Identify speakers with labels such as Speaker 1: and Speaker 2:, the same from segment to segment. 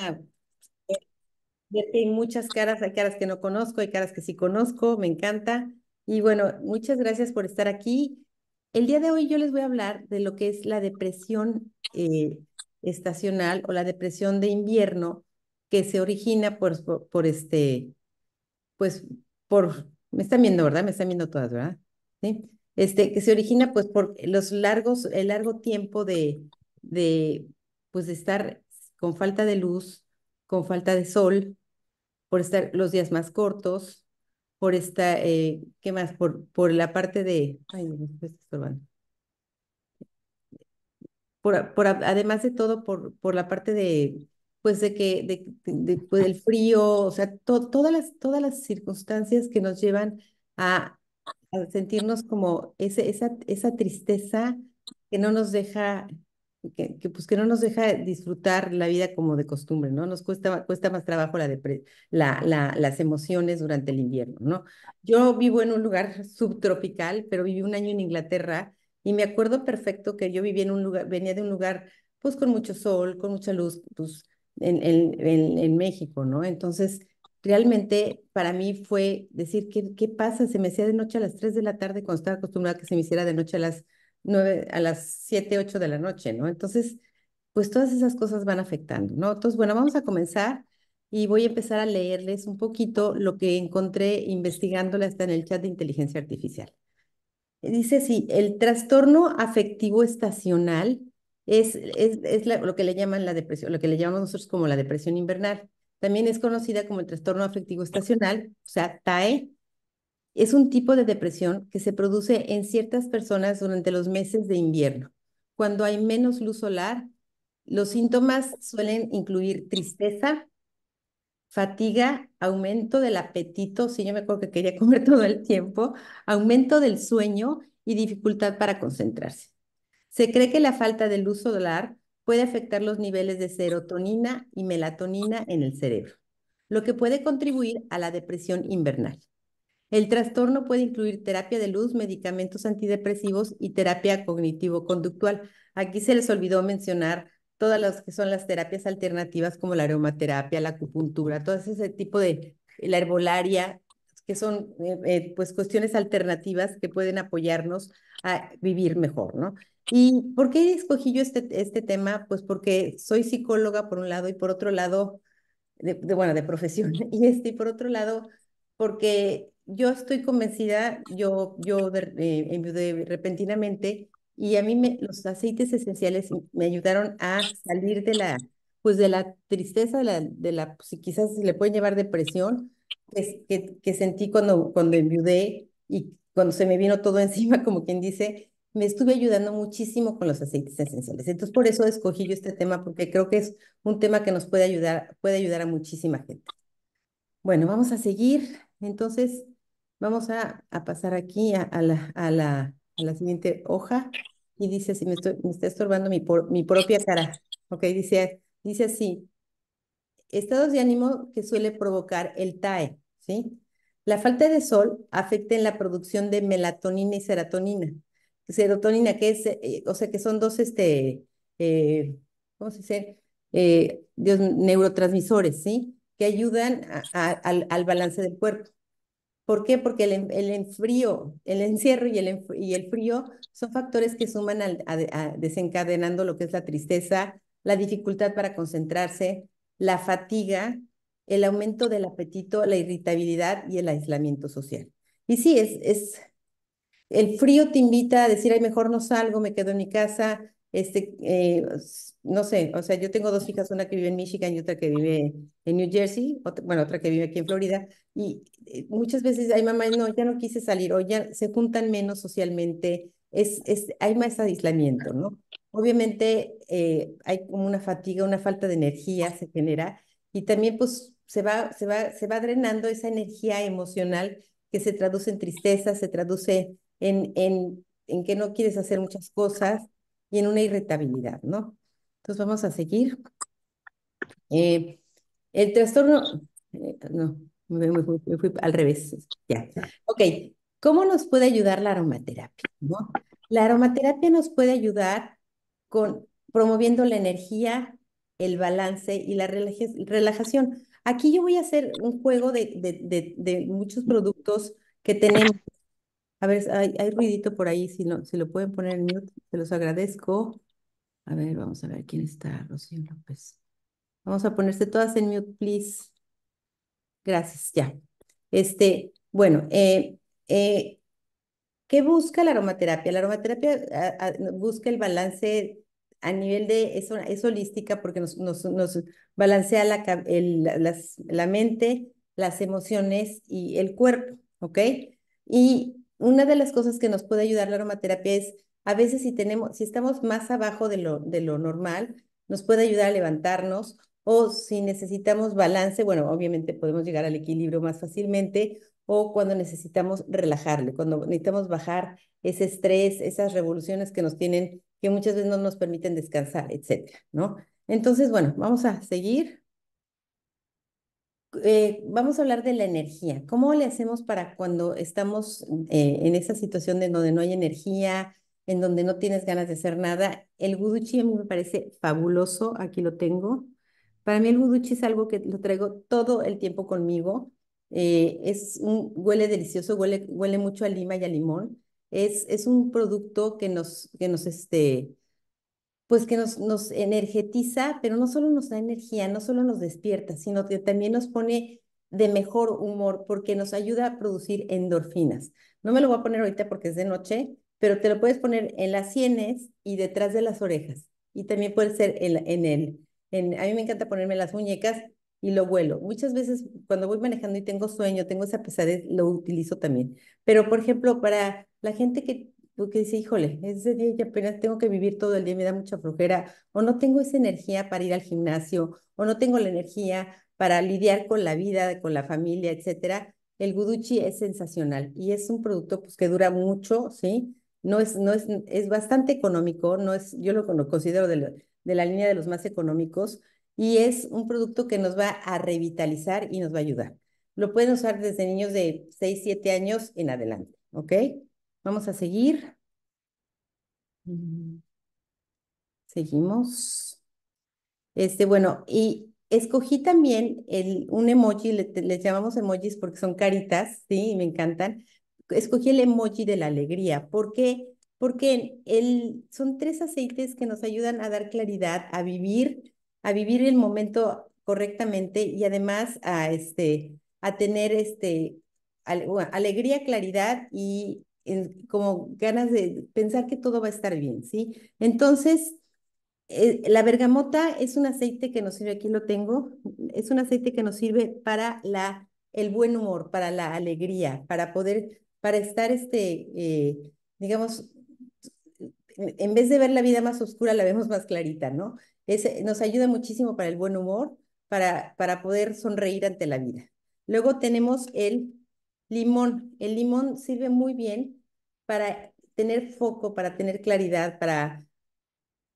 Speaker 1: Hay muchas caras, hay caras que no conozco, hay caras que sí conozco, me encanta. Y bueno, muchas gracias por estar aquí. El día de hoy yo les voy a hablar de lo que es la depresión eh, estacional o la depresión de invierno que se origina por, por, este, pues por, me están viendo, ¿verdad? Me están viendo todas, ¿verdad? Sí. Este, que se origina pues por los largos, el largo tiempo de, de, pues de estar con falta de luz, con falta de sol, por estar los días más cortos, por esta, eh, ¿qué más? Por, por la parte de, ay, me estoy estorbando. Por, por, además de todo, por, por la parte de, pues de que, de, pues, el frío, o sea, todas, las, todas las circunstancias que nos llevan a, a sentirnos como ese, esa, esa tristeza que no nos deja que, pues que no nos deja disfrutar la vida como de costumbre, ¿no? Nos cuesta, cuesta más trabajo la, la, las emociones durante el invierno, ¿no? Yo vivo en un lugar subtropical, pero viví un año en Inglaterra y me acuerdo perfecto que yo vivía en un lugar, venía de un lugar pues con mucho sol, con mucha luz, pues en, en, México, ¿no? Entonces, realmente para mí fue decir, que ¿qué pasa? Se me hacía de noche a las 3 de la tarde cuando estaba acostumbrada a que se me hiciera de noche a las a las 7, 8 de la noche, ¿no? Entonces, pues todas esas cosas van afectando, ¿no? Entonces, bueno, vamos a comenzar y voy a empezar a leerles un poquito lo que encontré investigándola hasta en el chat de inteligencia artificial. Dice, sí, el trastorno afectivo estacional es, es, lo que le llaman la depresión, lo que le llamamos nosotros como la depresión invernal. También es conocida como el trastorno afectivo estacional, o sea, TAE, es un tipo de depresión que se produce en ciertas personas durante los meses de invierno, cuando hay menos luz solar. Los síntomas suelen incluir tristeza, fatiga, aumento del apetito, si yo me acuerdo que quería comer todo el tiempo, aumento del sueño y dificultad para concentrarse. Se cree que la falta de luz solar puede afectar los niveles de serotonina y melatonina en el cerebro, lo que puede contribuir a la depresión invernal. El trastorno puede incluir terapia de luz, medicamentos antidepresivos y terapia cognitivo-conductual. Aquí se les olvidó mencionar todas las que son las terapias alternativas como la aromaterapia, la acupuntura, todo ese tipo de la herbolaria, que son eh, eh, pues cuestiones alternativas que pueden apoyarnos a vivir mejor, ¿no? ¿Y por qué escogí yo este, este tema? Pues porque soy psicóloga por un lado y por otro lado, de, bueno, de profesión, y este, y por otro lado, porque yo estoy convencida, yo, yo enviudé eh, repentinamente y a mí me, los aceites esenciales me ayudaron a salir de la, pues de la tristeza, de la, de la pues, si quizás le pueden llevar depresión, que, sentí cuando, cuando enviudé y cuando se me vino todo encima, como quien dice, me estuve ayudando muchísimo con los aceites esenciales. Entonces, por eso escogí yo este tema, porque creo que es un tema que nos puede ayudar, puede ayudar a muchísima gente. Bueno, vamos a seguir. Entonces, vamos a, pasar aquí a, la, siguiente hoja y dice así, me, está estorbando mi, propia cara. Ok, dice, dice así, estados de ánimo que suele provocar el TAE, ¿sí? La falta de sol afecta en la producción de melatonina y serotonina. Serotonina, que es, eh, o sea, que son dos, este, eh, ¿cómo se dice? Eh, neurotransmisores, ¿sí? que ayudan al, balance del cuerpo. ¿Por qué? Porque el, el el encierro y el, frío son factores que suman a, desencadenando lo que es la tristeza, la dificultad para concentrarse, la fatiga, el aumento del apetito, la irritabilidad y el aislamiento social. Y sí, es, es el frío te invita a decir, ay, mejor no salgo, me quedo en mi casa, este, eh, no sé, o sea, yo tengo dos hijas, una que vive en Michigan y otra que vive en New Jersey, bueno, otra que vive aquí en Florida, y eh, muchas veces, hay mamá, no, ya no quise salir, o ya se juntan menos socialmente, es, hay más aislamiento, ¿no? Obviamente eh, hay como una fatiga, una falta de energía se genera, y también pues se va, se va, se va drenando esa energía emocional que se traduce en tristeza, se traduce en, en, en que no quieres hacer muchas cosas, y en una irritabilidad, ¿no? Entonces vamos a seguir. Eh, el trastorno, eh, no, me, fui, al revés, ya. Ok, ¿cómo nos puede ayudar la aromaterapia? La aromaterapia nos puede ayudar con promoviendo la energía, el balance y la relajación. Aquí yo voy a hacer un juego de muchos productos que tenemos a ver, hay, ruidito por ahí, si lo, si lo pueden poner en mute, se los agradezco. A ver, vamos a ver quién está, Rocío López. Vamos a ponerse todas en mute, please. Gracias, ya. Este, bueno, eh, eh, ¿qué busca la aromaterapia? La aromaterapia busca el balance a nivel de, es, holística porque nos, balancea la, la mente, las emociones y el cuerpo, ¿ok? Y una de las cosas que nos puede ayudar la aromaterapia es a veces si tenemos, si estamos más abajo de lo, de lo normal, nos puede ayudar a levantarnos o si necesitamos balance, bueno, obviamente podemos llegar al equilibrio más fácilmente o cuando necesitamos relajarle, cuando necesitamos bajar ese estrés, esas revoluciones que nos tienen, que muchas veces no nos permiten descansar, etcétera, ¿no? Entonces, bueno, vamos a seguir. Eh, vamos a hablar de la energía. ¿Cómo le hacemos para cuando estamos eh, en esa situación de donde no hay energía, en donde no tienes ganas de hacer nada? El guduchi a mí me parece fabuloso, aquí lo tengo. Para mí el guduchi es algo que lo traigo todo el tiempo conmigo. Eh, es un, huele delicioso, huele, huele mucho a lima y a limón. Es, es un producto que nos, que nos este, pues que nos, nos energetiza, pero no solo nos da energía, no solo nos despierta, sino que también nos pone de mejor humor porque nos ayuda a producir endorfinas. No me lo voy a poner ahorita porque es de noche, pero te lo puedes poner en las sienes y detrás de las orejas. Y también puede ser en, en el... En, a mí me encanta ponerme las muñecas y lo vuelo. Muchas veces cuando voy manejando y tengo sueño, tengo esa pesadez, lo utilizo también. Pero, por ejemplo, para la gente que porque dice, híjole, ese día ya apenas tengo que vivir todo el día, me da mucha flojera, o no tengo esa energía para ir al gimnasio, o no tengo la energía para lidiar con la vida, con la familia, etcétera. El guduchi es sensacional y es un producto pues, que dura mucho, ¿sí? No es, no es, es bastante económico, no es, yo lo, considero de, de la línea de los más económicos y es un producto que nos va a revitalizar y nos va a ayudar. Lo pueden usar desde niños de 6, 7 años en adelante, ¿ok? Vamos a seguir. Seguimos. Este, bueno, y escogí también el, un emoji, les llamamos emojis porque son caritas, sí, me encantan. Escogí el emoji de la alegría. ¿Por qué? Porque el, son tres aceites que nos ayudan a dar claridad, a vivir, a vivir el momento correctamente y además a, este, a tener este, alegría, claridad y como ganas de pensar que todo va a estar bien, ¿sí? Entonces, eh, la bergamota es un aceite que nos sirve, aquí lo tengo, es un aceite que nos sirve para la, el buen humor, para la alegría, para poder, para estar, este, eh, digamos, en vez de ver la vida más oscura, la vemos más clarita, ¿no? nos ayuda muchísimo para el buen humor, para, para poder sonreír ante la vida. Luego tenemos el limón. El limón sirve muy bien para tener foco, para tener claridad, para,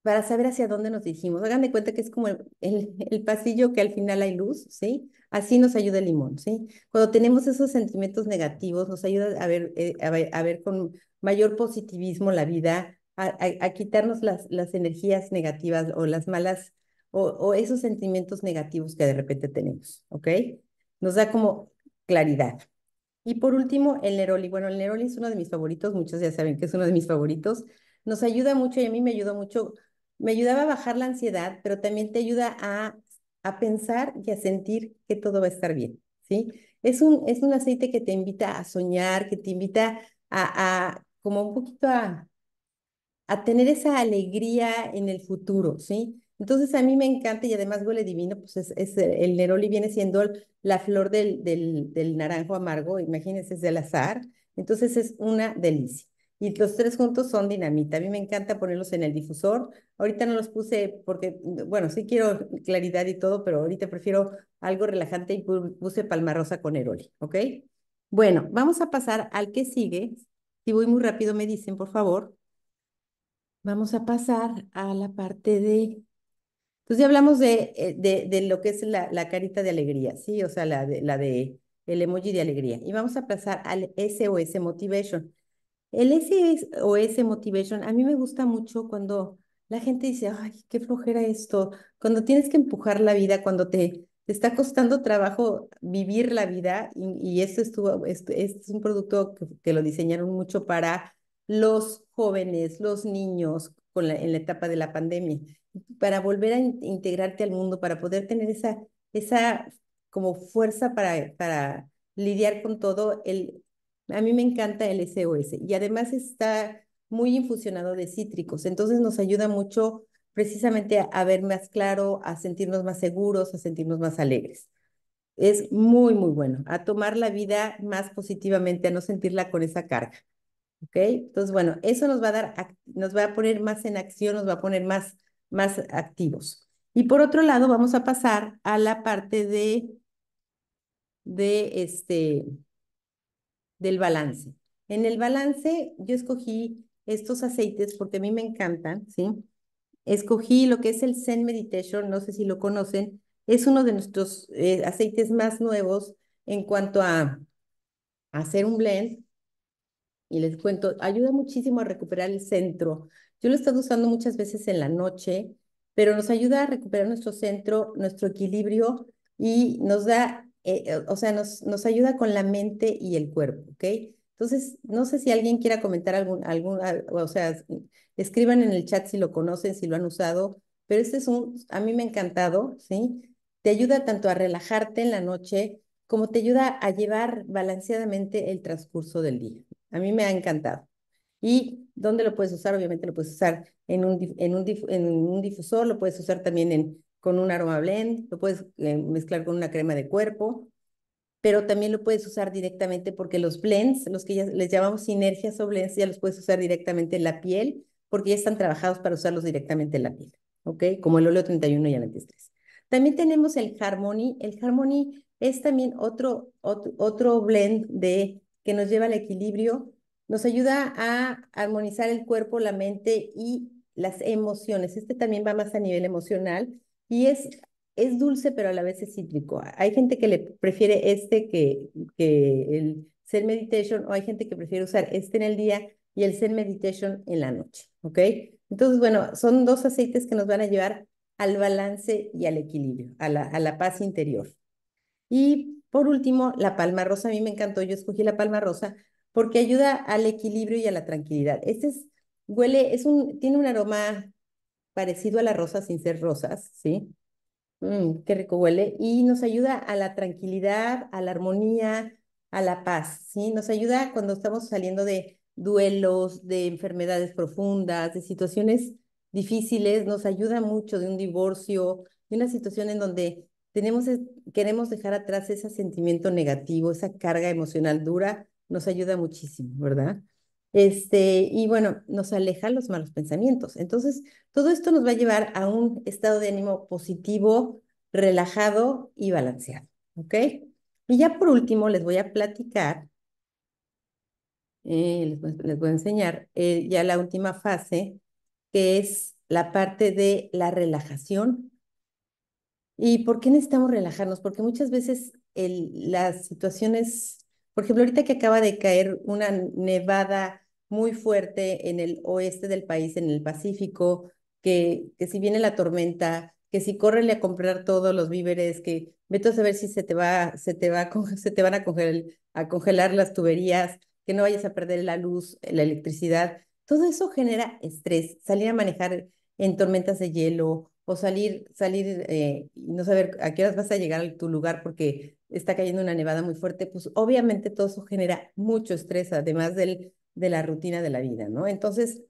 Speaker 1: para saber hacia dónde nos dirigimos. Hagan de cuenta que es como el, pasillo que al final hay luz, ¿sí? Así nos ayuda el limón, ¿sí? Cuando tenemos esos sentimientos negativos, nos ayuda a ver, eh, a, con mayor positivismo la vida, a, quitarnos las, las energías negativas o las malas o, o, esos sentimientos negativos que de repente tenemos, ¿ok? Nos da como claridad. Y por último, el Neroli. Bueno, el Neroli es uno de mis favoritos, muchos ya saben que es uno de mis favoritos. Nos ayuda mucho y a mí me ayudó mucho. Me ayudaba a bajar la ansiedad, pero también te ayuda a, pensar y a sentir que todo va a estar bien, ¿sí? Es un, es un aceite que te invita a soñar, que te invita a, como un poquito a, a tener esa alegría en el futuro, ¿sí? Entonces a mí me encanta y además huele divino, pues es, eh, el neroli viene siendo la flor del, del, naranjo amargo, imagínense, es del azar. Entonces es una delicia. Y los tres juntos son dinamita. A mí me encanta ponerlos en el difusor. Ahorita no los puse porque, bueno, sí quiero claridad y todo, pero ahorita prefiero algo relajante y puse palma rosa con neroli, ¿ok? Bueno, vamos a pasar al que sigue. Si voy muy rápido, me dicen, por favor. Vamos a pasar a la parte de entonces ya hablamos eh, de, de, lo que es la, carita de alegría, ¿sí? O sea, la de, la de el emoji de alegría. Y vamos a pasar al SOS Motivation. El SOS Motivation, a mí me gusta mucho cuando la gente dice, ay, qué flojera esto, cuando tienes que empujar la vida, cuando te, te está costando trabajo vivir la vida, y, esto, estuvo, este es un producto que, lo diseñaron mucho para los jóvenes, los niños con en la etapa de la pandemia para volver a integrarte al mundo, para poder tener esa, esa como fuerza para, para lidiar con todo. El, a mí me encanta el SOS y además está muy infusionado de cítricos, entonces nos ayuda mucho precisamente a, ver más claro, a sentirnos más seguros, a sentirnos más alegres. Es muy, muy bueno, a tomar la vida más positivamente, a no sentirla con esa carga. ¿Ok? Entonces, bueno, eso nos va a dar, nos va a poner más en acción, nos va a poner más más activos. Y por otro lado, vamos a pasar a la parte de, de este, del balance. En el balance yo escogí estos aceites porque a mí me encantan, ¿sí? Escogí lo que es el Zen Meditation, no sé si lo conocen, es uno de nuestros eh, aceites más nuevos en cuanto a hacer un blend. Y les cuento, ayuda muchísimo a recuperar el centro, yo lo he estado usando muchas veces en la noche, pero nos ayuda a recuperar nuestro centro, nuestro equilibrio y nos da, eh, eh, o sea, nos, ayuda con la mente y el cuerpo, ¿ok? Entonces, no sé si alguien quiera comentar algún, algún, o sea, escriban en el chat si lo conocen, si lo han usado, pero este es un, a mí me ha encantado, ¿sí? Te ayuda tanto a relajarte en la noche como te ayuda a llevar balanceadamente el transcurso del día. A mí me ha encantado. ¿Y dónde lo puedes usar? Obviamente lo puedes usar en un, en un, difusor, lo puedes usar también en, con un aroma blend, lo puedes eh, mezclar con una crema de cuerpo, pero también lo puedes usar directamente porque los blends, los que ya les llamamos sinergias o blends, ya los puedes usar directamente en la piel porque ya están trabajados para usarlos directamente en la piel, ¿ok? Como el óleo 31 y el antiestrés. También tenemos el Harmony. El Harmony es también otro, otro, blend de, que nos lleva al equilibrio nos ayuda a armonizar el cuerpo, la mente y las emociones. Este también va más a nivel emocional y es, es dulce, pero a la vez es cítrico. Hay gente que le prefiere este que, que el Zen Meditation o hay gente que prefiere usar este en el día y el Zen Meditation en la noche, ¿ok? Entonces, bueno, son dos aceites que nos van a llevar al balance y al equilibrio, a la, a la paz interior. Y por último, la palma rosa. A mí me encantó, yo escogí la palma rosa porque ayuda al equilibrio y a la tranquilidad. Este huele, es un, tiene un aroma parecido a la rosa sin ser rosas, ¿sí? Mm, qué rico huele. Y nos ayuda a la tranquilidad, a la armonía, a la paz, ¿sí? Nos ayuda cuando estamos saliendo de duelos, de enfermedades profundas, de situaciones difíciles, nos ayuda mucho de un divorcio, de una situación en donde tenemos, queremos dejar atrás ese sentimiento negativo, esa carga emocional dura nos ayuda muchísimo, ¿verdad? Este, y bueno, nos aleja los malos pensamientos. Entonces, todo esto nos va a llevar a un estado de ánimo positivo, relajado y balanceado, ¿ok? Y ya por último, les voy a platicar, eh, les, voy, a enseñar eh, ya la última fase, que es la parte de la relajación. ¿Y por qué necesitamos relajarnos? Porque muchas veces las situaciones por ejemplo, ahorita que acaba de caer una nevada muy fuerte en el oeste del país, en el Pacífico, que, que si viene la tormenta, que si córrele a comprar todos los víveres, que vete a ver si se te va, se te va, van a, a congelar las tuberías, que no vayas a perder la luz, la electricidad. Todo eso genera estrés. Salir a manejar en tormentas de hielo o salir, salir eh, no saber a qué horas vas a llegar a tu lugar porque está cayendo una nevada muy fuerte, pues obviamente todo eso genera mucho estrés, además del, de la rutina de la vida, ¿no? Entonces,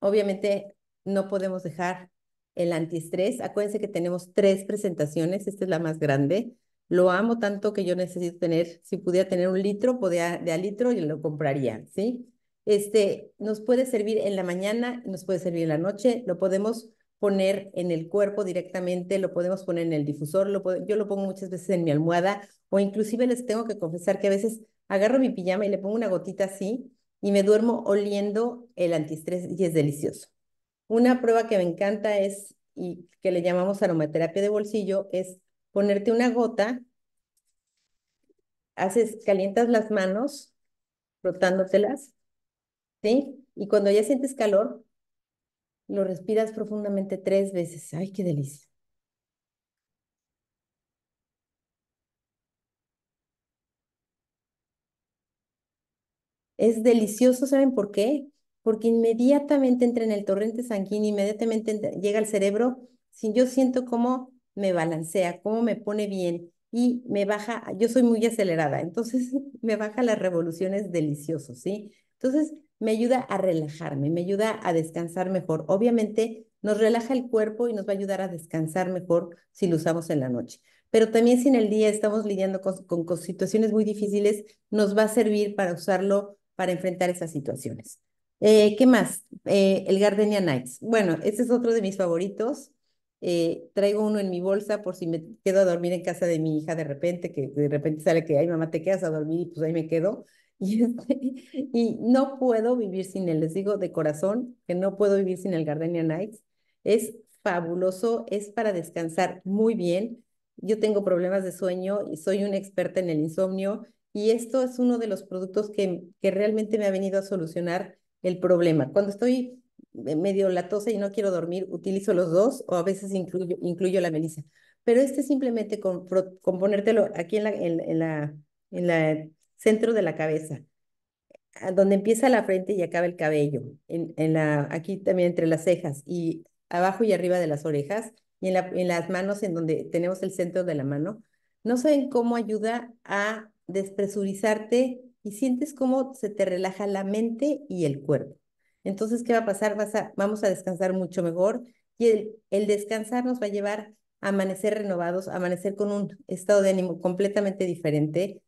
Speaker 1: obviamente no podemos dejar el antiestrés. Acuérdense que tenemos tres presentaciones, esta es la más grande. Lo amo tanto que yo necesito tener, si pudiera tener un litro, podía de a litro y lo compraría, ¿sí? Este, nos puede servir en la mañana, nos puede servir en la noche, lo podemos poner en el cuerpo directamente, lo podemos poner en el difusor, yo lo pongo muchas veces en mi almohada o inclusive les tengo que confesar que a veces agarro mi pijama y le pongo una gotita así y me duermo oliendo el antiestrés y es delicioso. Una prueba que me encanta es, y que le llamamos aromaterapia de bolsillo, es ponerte una gota, haces, calientas las manos, frotándotelas, ¿sí? Y cuando ya sientes calor, lo respiras profundamente tres veces. ¡Ay, qué delicia! Es delicioso, ¿saben por qué? Porque inmediatamente entra en el torrente sanguíneo, inmediatamente llega al cerebro, si yo siento cómo me balancea, cómo me pone bien y me baja, yo soy muy acelerada, entonces me baja las revoluciones delicioso, ¿sí? Entonces, me ayuda a relajarme, me ayuda a descansar mejor. Obviamente nos relaja el cuerpo y nos va a ayudar a descansar mejor si lo usamos en la noche. Pero también si en el día estamos lidiando con, situaciones muy difíciles, nos va a servir para usarlo para enfrentar esas situaciones. Eh, ¿Qué más? Eh, el Gardenia Nights. Bueno, este es otro de mis favoritos. Eh, traigo uno en mi bolsa por si me quedo a dormir en casa de mi hija de repente, que de repente sale que, ay mamá, te quedas a dormir y pues ahí me quedo. Y, este, y no puedo vivir sin él. Les digo de corazón que no puedo vivir sin el Gardenia Nights. Es fabuloso, es para descansar muy bien. Yo tengo problemas de sueño y soy una experta en el insomnio y esto es uno de los productos que, que realmente me ha venido a solucionar el problema. Cuando estoy medio latosa y no quiero dormir, utilizo los dos o a veces incluyo, incluyo la melisa. Pero este simplemente con, ponértelo aquí en la, en la, en la centro de la cabeza, donde empieza la frente y acaba el cabello, en, en la, aquí también entre las cejas y abajo y arriba de las orejas y en, la, en las manos, en donde tenemos el centro de la mano. No saben cómo ayuda a despresurizarte y sientes cómo se te relaja la mente y el cuerpo. Entonces, ¿qué va a pasar? Vas a, vamos a descansar mucho mejor y el, el descansar nos va a llevar a amanecer renovados, amanecer con un estado de ánimo completamente diferente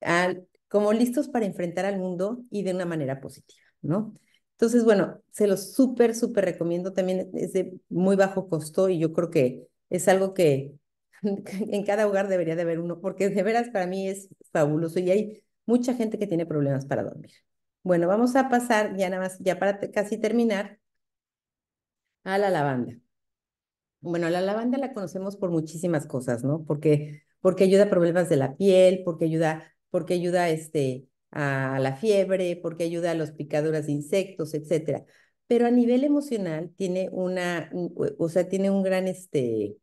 Speaker 1: al como listos para enfrentar al mundo y de una manera positiva, ¿no? Entonces, bueno, se los súper, súper recomiendo. También es de muy bajo costo y yo creo que es algo que en cada hogar debería de haber uno, porque de veras para mí es fabuloso y hay mucha gente que tiene problemas para dormir. Bueno, vamos a pasar ya nada más, ya para casi terminar, a la lavanda. Bueno, la lavanda la conocemos por muchísimas cosas, ¿no? Porque, porque ayuda a problemas de la piel, porque ayuda porque ayuda este, a la fiebre, porque ayuda a las picaduras de insectos, etcétera. Pero a nivel emocional tiene una, o sea, tiene un gran, este,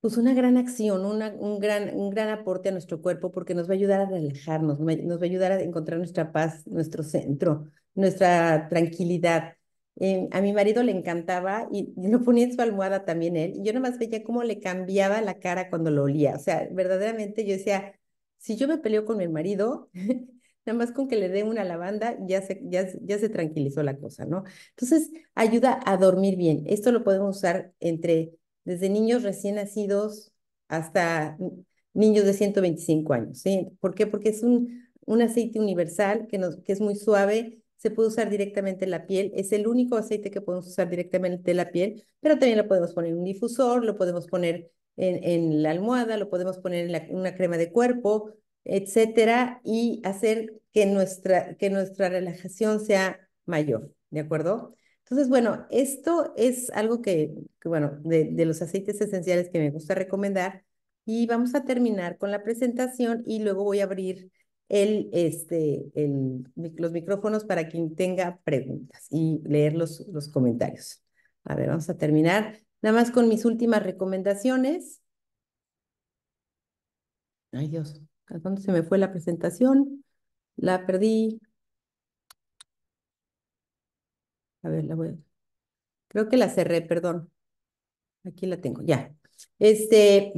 Speaker 1: pues una gran acción, una, un, gran, un gran aporte a nuestro cuerpo porque nos va a ayudar a relajarnos, nos va a ayudar a encontrar nuestra paz, nuestro centro, nuestra tranquilidad. Eh, a mi marido le encantaba y lo ponía en su almohada también él. Yo yo nomás veía cómo le cambiaba la cara cuando lo olía. O sea, verdaderamente yo decía, si yo me peleo con mi marido, nada más con que le dé una lavanda, ya se, ya, se tranquilizó la cosa, ¿no? Entonces, ayuda a dormir bien. Esto lo podemos usar entre, desde niños recién nacidos hasta niños de 125 años, ¿sí? ¿Por qué? Porque es un, un aceite universal que, nos, que es muy suave, se puede usar directamente en la piel, es el único aceite que podemos usar directamente en la piel, pero también lo podemos poner en un difusor, lo podemos poner en, la almohada, lo podemos poner en una crema de cuerpo, etcétera, y hacer que nuestra, que nuestra relajación sea mayor, ¿de acuerdo? Entonces, bueno, esto es algo que, bueno, de, los aceites esenciales que me gusta recomendar. Y vamos a terminar con la presentación y luego voy a abrir el, este, los micrófonos para quien tenga preguntas y leer los, los comentarios. A ver, vamos a terminar. Nada más con mis últimas recomendaciones. Ay Dios, ¿a dónde se me fue la presentación? La perdí. A ver, la voy a... Creo que la cerré, perdón. Aquí la tengo, ya. Este,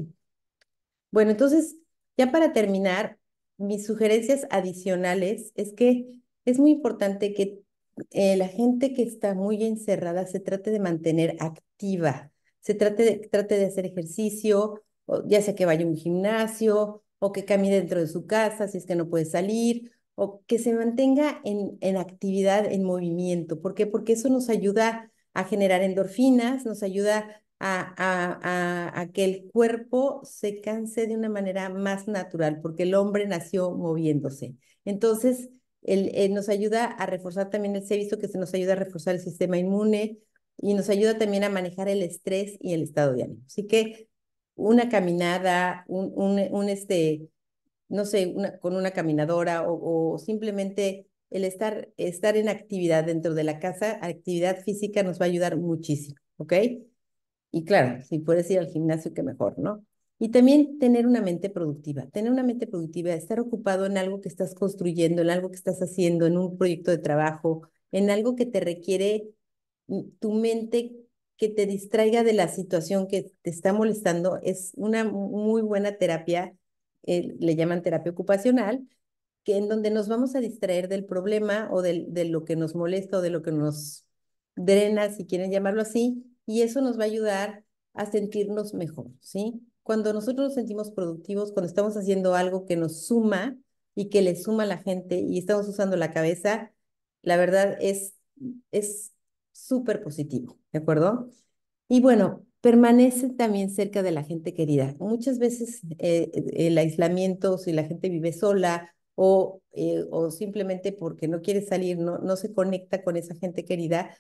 Speaker 1: bueno, entonces, ya para terminar, mis sugerencias adicionales es que es muy importante que eh, la gente que está muy encerrada se trate de mantener activa se trate de, trate de hacer ejercicio, ya sea que vaya a un gimnasio o que camine dentro de su casa si es que no puede salir, o que se mantenga en, actividad, en movimiento. ¿Por qué? Porque eso nos ayuda a generar endorfinas, nos ayuda a, a, que el cuerpo se canse de una manera más natural, porque el hombre nació moviéndose. Entonces, eh, nos ayuda a reforzar también se ha visto que se nos ayuda a reforzar el sistema inmune, y nos ayuda también a manejar el estrés y el estado de ánimo. Así que una caminada, un, un, este, no sé, con una caminadora o, simplemente el estar, estar en actividad dentro de la casa, actividad física nos va a ayudar muchísimo, ¿ok? Y claro, si puedes ir al gimnasio, qué mejor, ¿no? Y también tener una mente productiva. Tener una mente productiva, estar ocupado en algo que estás construyendo, en algo que estás haciendo, en un proyecto de trabajo, en algo que te requiere tu mente que te distraiga de la situación que te está molestando es una muy buena terapia, eh, le llaman terapia ocupacional, que en donde nos vamos a distraer del problema o del, de lo que nos molesta o de lo que nos drena, si quieren llamarlo así, y eso nos va a ayudar a sentirnos mejor, ¿sí? Cuando nosotros nos sentimos productivos, cuando estamos haciendo algo que nos suma y que le suma a la gente y estamos usando la cabeza, la verdad es, es súper positivo, ¿de acuerdo? Y bueno, permanece también cerca de la gente querida. Muchas veces eh, el aislamiento, si la gente vive sola o, eh, o simplemente porque no quiere salir, no, no se conecta con esa gente querida,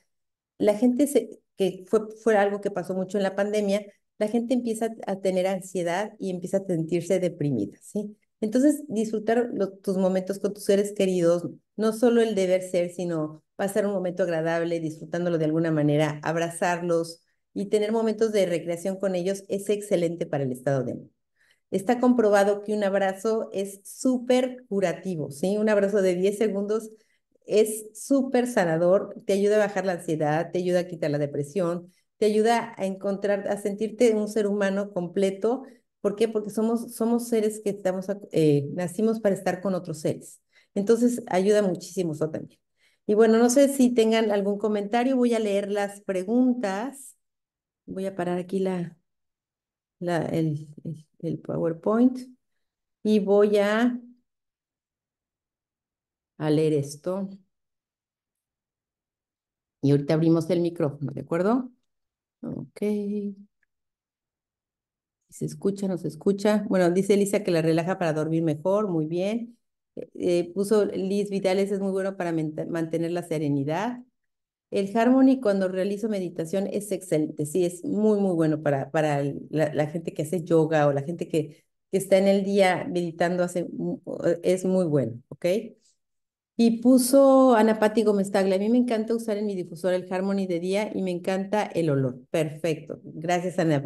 Speaker 1: la gente, se, que fue, fue algo que pasó mucho en la pandemia, la gente empieza a tener ansiedad y empieza a sentirse deprimida, ¿sí? Entonces, disfrutar tus momentos con tus seres queridos, no solo el deber ser, sino pasar un momento agradable, disfrutándolo de alguna manera, abrazarlos y tener momentos de recreación con ellos es excelente para el estado de ánimo. Está comprobado que un abrazo es súper curativo, ¿sí? Un abrazo de 10 segundos es súper sanador, te ayuda a bajar la ansiedad, te ayuda a quitar la depresión, te ayuda a encontrar, a sentirte un ser humano completo ¿Por qué? Porque somos, somos seres que estamos, eh, nacimos para estar con otros seres. Entonces, ayuda muchísimo eso también. Y bueno, no sé si tengan algún comentario, voy a leer las preguntas. Voy a parar aquí la, el, el, PowerPoint y voy a, a leer esto. Y ahorita abrimos el micrófono, ¿de acuerdo? Ok. Se escucha, no se escucha. Bueno, dice Elisa que la relaja para dormir mejor, muy bien. Eh, eh, puso Liz Vitales, es muy bueno para mantener la serenidad. El Harmony cuando realizo meditación es excelente, sí, es muy, muy bueno para, para la, gente que hace yoga o la gente que, que está en el día meditando, hace, es muy bueno, ¿ok? Y puso Ana Pati Gómez Tagle, a mí me encanta usar en mi difusor el Harmony de día y me encanta el olor. Perfecto, gracias Ana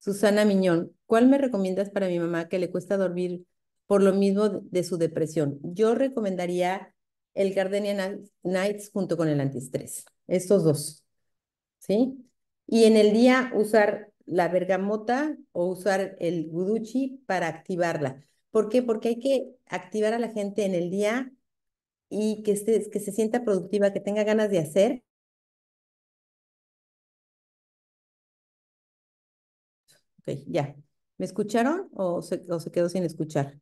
Speaker 1: Susana Miñón, ¿cuál me recomiendas para mi mamá que le cuesta dormir por lo mismo de su depresión? Yo recomendaría el Gardenia Nights junto con el antiestrés, estos dos. ¿Sí? Y en el día usar la bergamota o usar el guduchi para activarla. ¿Por qué? Porque hay que activar a la gente en el día y que, que se sienta productiva, que tenga ganas de hacer Ok, ya. ¿Me escucharon o se, quedó sin escuchar?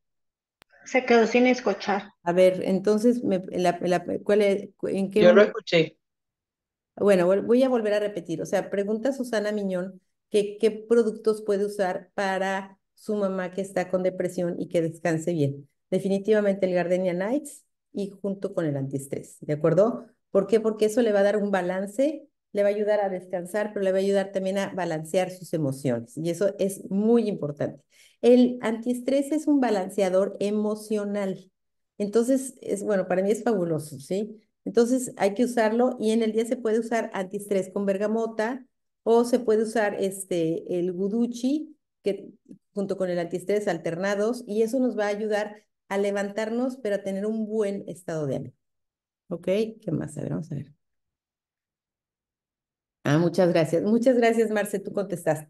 Speaker 1: Se quedó sin escuchar. A ver, entonces, ¿cuál es, ¿en qué? Yo lo escuché. Bueno, voy a volver a repetir. O sea, pregunta Susana Miñón que qué productos puede usar para su mamá que está con depresión y que descanse bien. Definitivamente el Gardenia Nights y junto con el antiestrés, ¿de acuerdo? ¿Por qué? Porque eso le va a dar un balance le va a ayudar a descansar, pero le va a ayudar también a balancear sus emociones. Y eso es muy importante. El antiestrés es un balanceador emocional. Entonces, es bueno, para mí es fabuloso, ¿sí? Entonces hay que usarlo y en el día se puede usar antiestrés con bergamota o se puede usar este, el guduchi que, junto con el antiestrés alternados y eso nos va a ayudar a levantarnos, pero a tener un buen estado de ánimo. ¿Ok? ¿Qué más? A ver, vamos a ver. Ah, muchas gracias. Muchas gracias, Marce, tú contestas.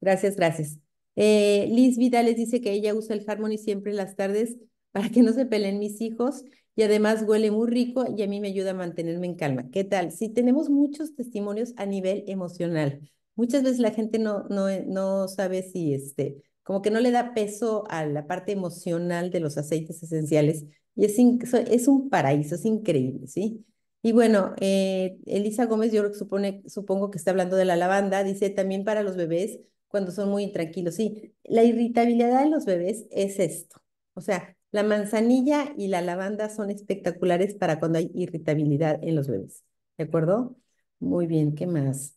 Speaker 1: Gracias, gracias. Eh, Liz Vidales dice que ella usa el Harmony siempre en las tardes para que no se peleen mis hijos y además huele muy rico y a mí me ayuda a mantenerme en calma. ¿Qué tal? Sí, tenemos muchos testimonios a nivel emocional. Muchas veces la gente no, no, no sabe si este, como que no le da peso a la parte emocional de los aceites esenciales y es, es un paraíso, es increíble, ¿sí? Y bueno, eh, Elisa Gómez, yo creo supone, supongo que está hablando de la lavanda, dice también para los bebés cuando son muy intranquilos. Sí, la irritabilidad de los bebés es esto. O sea, la manzanilla y la lavanda son espectaculares para cuando hay irritabilidad en los bebés. ¿De acuerdo? Muy bien, ¿qué más?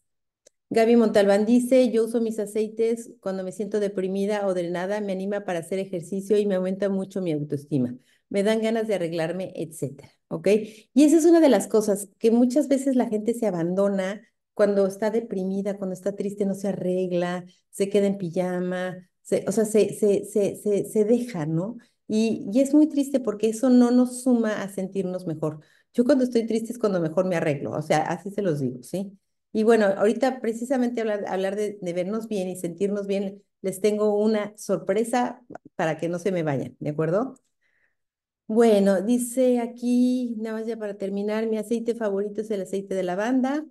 Speaker 1: Gaby Montalbán dice, yo uso mis aceites cuando me siento deprimida o drenada, me anima para hacer ejercicio y me aumenta mucho mi autoestima me dan ganas de arreglarme, etcétera, ¿ok? Y esa es una de las cosas que muchas veces la gente se abandona cuando está deprimida, cuando está triste, no se arregla, se queda en pijama, se, o sea, se, se, deja, ¿no? Y, y, es muy triste porque eso no nos suma a sentirnos mejor. Yo cuando estoy triste es cuando mejor me arreglo, o sea, así se los digo, ¿sí? Y bueno, ahorita precisamente hablar, de vernos bien y sentirnos bien, les tengo una sorpresa para que no se me vayan, ¿de acuerdo? Bueno, dice aquí, nada más ya para terminar, mi aceite favorito es el aceite de lavanda.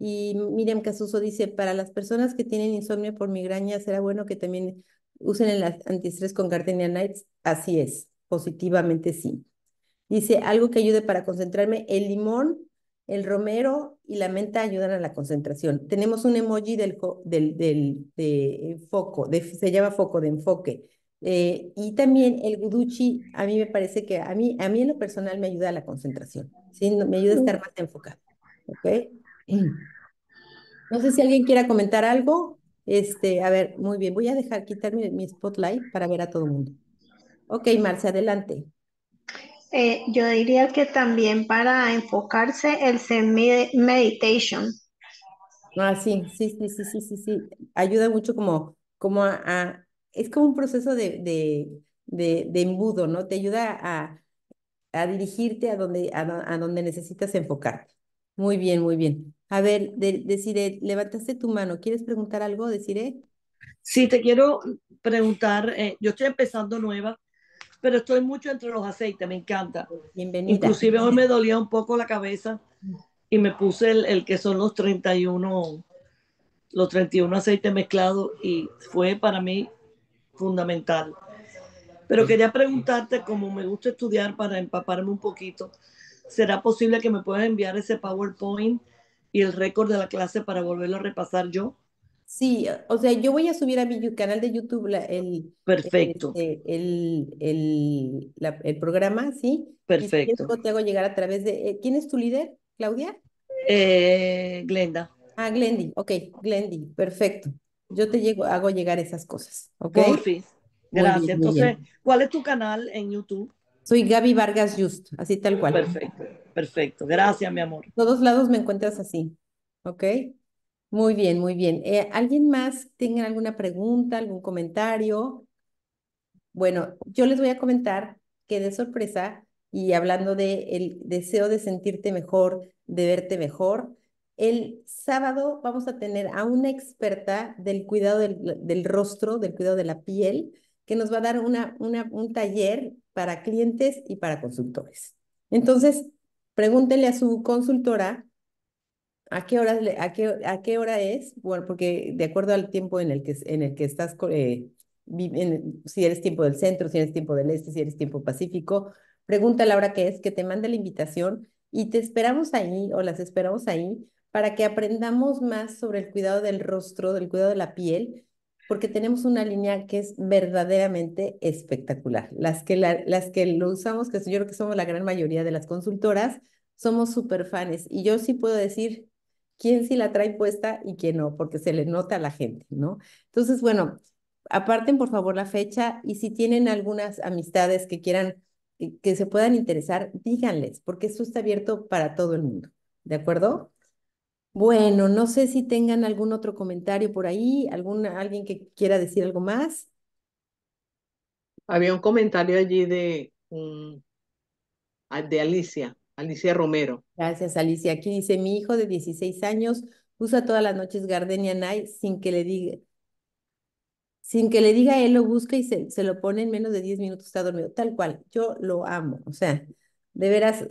Speaker 1: Y Miriam Casuso dice, para las personas que tienen insomnio por migraña, será bueno que también usen el antiestrés con Gardenia Nights. Así es, positivamente sí. Dice, algo que ayude para concentrarme, el limón, el romero y la menta ayudan a la concentración. Tenemos un emoji del, de, foco, se llama foco de enfoque eh, y también el guduchi, a mí me parece que a mí, a mí en lo personal me ayuda a la concentración, me ayuda a estar más enfocado. ¿okay? No sé si alguien quiera comentar algo. Este, a ver, muy bien, voy a dejar quitarme mi spotlight para ver a todo el mundo. Ok, Marcia, adelante. Eh, yo diría que también para enfocarse el Zen Meditation. Ah, sí, sí, sí, sí, sí, sí, sí. Ayuda mucho como, como a es como un proceso de, embudo, ¿no? Te ayuda a, dirigirte a donde, a, donde necesitas enfocarte. Muy bien, muy bien. A ver, deciré levantaste tu mano. ¿Quieres preguntar algo, deciré Sí, te quiero preguntar. Eh, yo estoy empezando nueva, pero estoy mucho entre los aceites, me encanta. Bienvenida. Inclusive hoy me dolía un poco la cabeza y me puse el, que son los 31, los 31 aceites mezclados y fue para mí fundamental. Pero pues quería preguntarte, como me gusta estudiar para empaparme un poquito, ¿será posible que me puedas enviar ese PowerPoint y el récord de la clase para volverlo a repasar yo? Sí, o sea, yo voy a subir a mi canal de YouTube el, Perfecto. Este, el, el, programa, ¿sí? Perfecto. te hago llegar a través de... Eh, ¿Quién es tu líder, Claudia? Eh, Glenda. Ah, Glendy, ok, Glendy, perfecto yo te llego, hago llegar esas cosas, ¿ok? Gracias. Entonces, ¿cuál es tu canal en YouTube?
Speaker 2: Soy Gaby Vargas
Speaker 1: Just, así tal cual. Perfecto, perfecto. Gracias, mi amor. Todos lados me encuentras así, ¿ok? Muy bien, muy bien. Eh, ¿Alguien más tiene alguna pregunta, algún comentario? Bueno, yo les voy a comentar que de sorpresa, y hablando del deseo de sentirte mejor, de verte mejor, el sábado vamos a tener a una experta del cuidado del, rostro, del cuidado de la piel, que nos va a dar una, una, un taller para clientes y para consultores. Entonces, pregúntele a su consultora a qué hora, qué, a qué hora es, porque de acuerdo al tiempo en el que, en el que estás, eh, si eres tiempo del centro, si eres tiempo del este, si eres tiempo pacífico, pregunta a la hora que es, que te mande la invitación y te esperamos ahí o las esperamos ahí para que aprendamos más sobre el cuidado del rostro, del cuidado de la piel, porque tenemos una línea que es verdaderamente espectacular. Las que, las que lo usamos, que yo creo que somos la gran mayoría de las consultoras, somos súper fans. Y yo sí puedo decir quién sí la trae puesta y quién no, porque se le nota a la gente, ¿no? Entonces, bueno, aparten por favor la fecha y si tienen algunas amistades que quieran, eh, que se puedan interesar, díganles, porque esto está abierto para todo el mundo, ¿de acuerdo? Bueno, no sé si tengan algún otro comentario por ahí, alguien que quiera decir algo más. Había un comentario allí de, ah, de Alicia, Alicia Romero. Gracias, Alicia. Aquí dice, mi hijo de 16 años usa todas las noches Gardenia Night sin que le diga, sin que le diga, él lo busca y se, se, lo pone en menos de 10 minutos, está dormido, tal cual. Yo lo amo, o sea, de veras,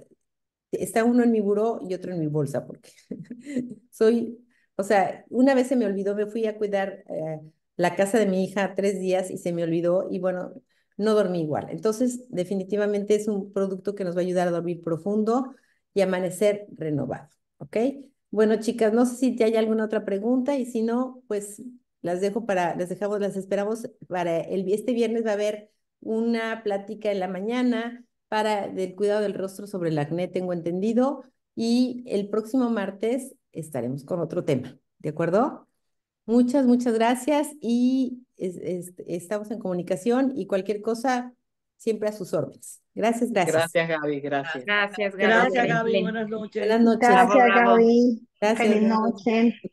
Speaker 1: está uno en mi buró y otro en mi bolsa, porque soy, o sea, una vez se me olvidó, me fui a cuidar eh, la casa de mi hija tres días y se me olvidó y bueno, no dormí igual. Entonces, definitivamente es un producto que nos va a ayudar a dormir profundo y amanecer renovado, ¿ok? Bueno, chicas, no sé si te hay alguna otra pregunta y si no, pues las dejo para, las dejamos, las esperamos para el, este viernes va a haber una plática en la mañana para del cuidado del rostro sobre el acné, tengo entendido, y el próximo martes estaremos con otro tema, ¿de acuerdo? Muchas, muchas gracias y estamos en comunicación y cualquier cosa siempre a sus órdenes. Gracias, gracias. Gracias, Gaby, gracias. Gracias, Gaby. Gracias, Gaby. Buenas noches. Buenas noches. Gracias, Gaby. Gracias. Feliz noche.